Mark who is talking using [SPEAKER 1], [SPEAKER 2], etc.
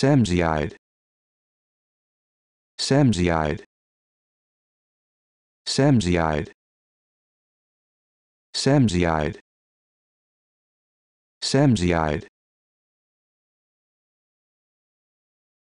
[SPEAKER 1] Samsiide. Samsiide. Samsiide. Samsiide. Samsiide.